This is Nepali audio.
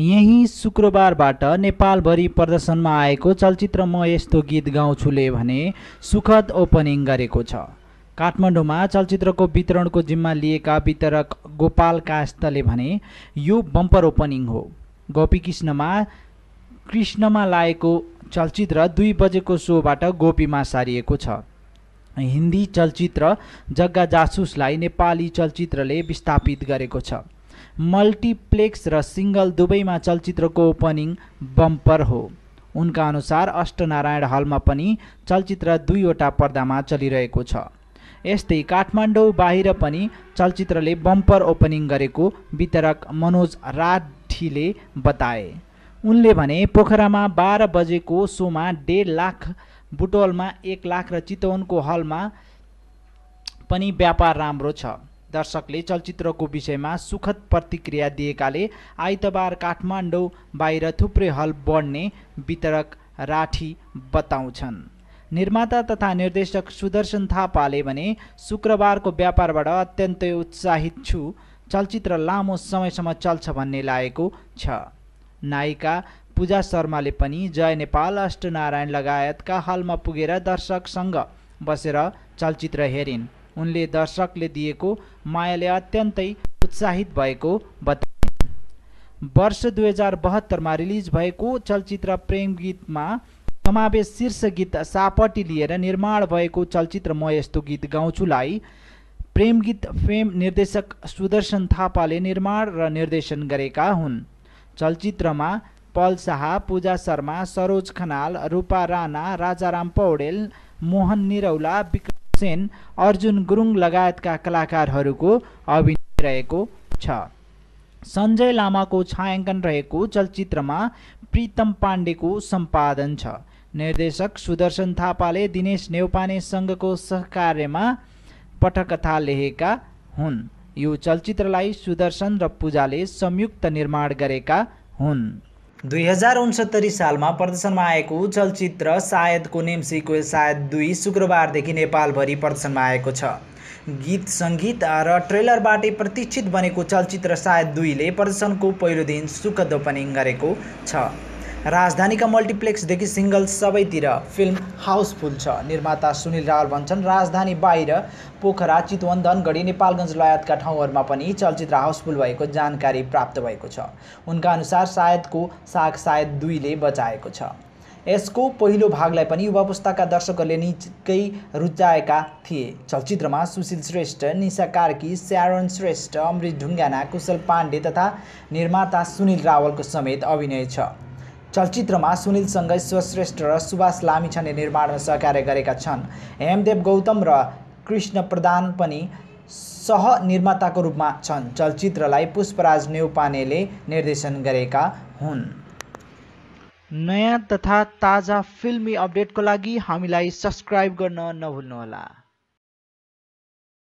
यही शुक्रबारबाट नेपालभरि प्रदर्शनमा आएको चलचित्र म यस्तो गीत गाउँछुले भने सुखद ओपनिङ गरेको छ काठमाडौँमा चलचित्रको वितरणको जिम्मा लिएका वितरक गोपाल कास्तले भने यो बम्पर ओपनिङ हो गोपीकृष्णमा कृष्णमा लागेको चलचित्र दुई बजेको सोबाट गोपीमा सारिएको छ हिन्दी चलचित्र जग्गा जासुसलाई नेपाली चलचित्रले विस्थापित गरेको छ मल्टिप्लेक्स र सिङ्गल दुवैमा चलचित्रको ओपनिङ बम्पर हो उनका अनुसार अष्टनारायण हलमा पनि चलचित्र दुईवटा पर्दामा चलिरहेको छ यस्तै काठमाडौँ बाहिर पनि चलचित्रले बम्पर ओपनिङ गरेको वितरक मनोज राठीले बताए उनले भने पोखरामा बाह्र बजेको सोमा डेढ लाख बुटोलमा एक लाख र चितवनको हलमा पनि व्यापार राम्रो छ दर्शकले चलचित्रको विषयमा सुखद प्रतिक्रिया दिएकाले आइतबार काठमाडौँ बाहिर थुप्रै हल बढ्ने वितरक राठी बताउँछन् निर्माता तथा निर्देशक सुदर्शन थापाले भने शुक्रबारको व्यापारबाट अत्यन्तै उत्साहित छु चलचित्र लामो समयसम्म चल्छ भन्ने लागेको छ नायिका पूजा शर्माले पनि जय नेपाल अष्टनारायण लगायतका हलमा पुगेर दर्शकसँग बसेर चलचित्र हेरिन् उनले दर्शकले दिएको मायाले अत्यन्तै उत्साहित भएको बताए वर्ष दुई हजार बहत्तरमा रिलिज भएको चलचित्र प्रेम गीतमा समावेश शीर्ष गीत सापट्टि लिएर निर्माण भएको चलचित्र म यस्तो गीत गाउँछुलाई प्रेम गीत फेम निर्देशक सुदर्शन थापाले निर्माण र निर्देशन गरेका हुन् चलचित्रमा पल शाह पूजा शर्मा सरोज खनाल रूपा राणा राजाराम पौडेल मोहन निरौला विक्रम सेन अर्जुन गुरुङ लगायतका कलाकारहरूको अभिनय रहेको छ सञ्जय लामाको छायाङ्कन रहेको चलचित्रमा प्रितम पाण्डेको सम्पादन छ निर्देशक सुदर्शन थापाले दिनेश नेौपानेसँगको सहकार्यमा पटकथा लेखेका हुन् यो चलचित्रलाई सुदर्शन र पूजाले संयुक्त निर्माण गरेका हुन् दुई हजार उन्सत्तरी सालमा प्रदर्शनमा आएको चलचित्र सायदको नेम्सीको सायद दुई शुक्रबारदेखि नेपालभरि प्रदर्शनमा आएको छ गीत सङ्गीत र ट्रेलरबाटै प्रतिष्ठित बनेको चलचित्र सायद दुईले प्रदर्शनको पहिलो दिन सुखद ओपनिङ गरेको छ राजधानीका मल्टिप्लेक्सदेखि सिङ्गल सबैतिर फिल्म हाउसफुल छ निर्माता सुनिल रावल भन्छन् राजधानी बाहिर पोखरा चितवन धनगढी नेपालगञ्ज लगायतका ठाउँहरूमा पनि चलचित्र हाउसफुल भएको जानकारी प्राप्त भएको छ उनका अनुसार सायदको साग सायद दुईले बचाएको छ यसको पहिलो भागलाई पनि युवा पुस्ताका दर्शकहरूले निकै रुचाएका थिए चलचित्रमा सुशील श्रेष्ठ निशा कार्की स्यारोन श्रेष्ठ अमृत ढुङ्गाना कुशल पाण्डे तथा निर्माता सुनिल रावलको समेत अभिनय छ चलचित्रमा सुनिलसँगै स्वश्रेष्ठ र सुभाष लामिछाने निर्माणमा सहकार्य गरेका छन् हेमदेव गौतम र कृष्ण प्रधान पनि सहनिर्माताको रूपमा छन् चलचित्रलाई पुष्पराज नेउपानेले निर्देशन गरेका हुन् नयाँ तथा ताजा फिल्मी अपडेटको लागि हामीलाई सब्सक्राइब गर्न नभुल्नुहोला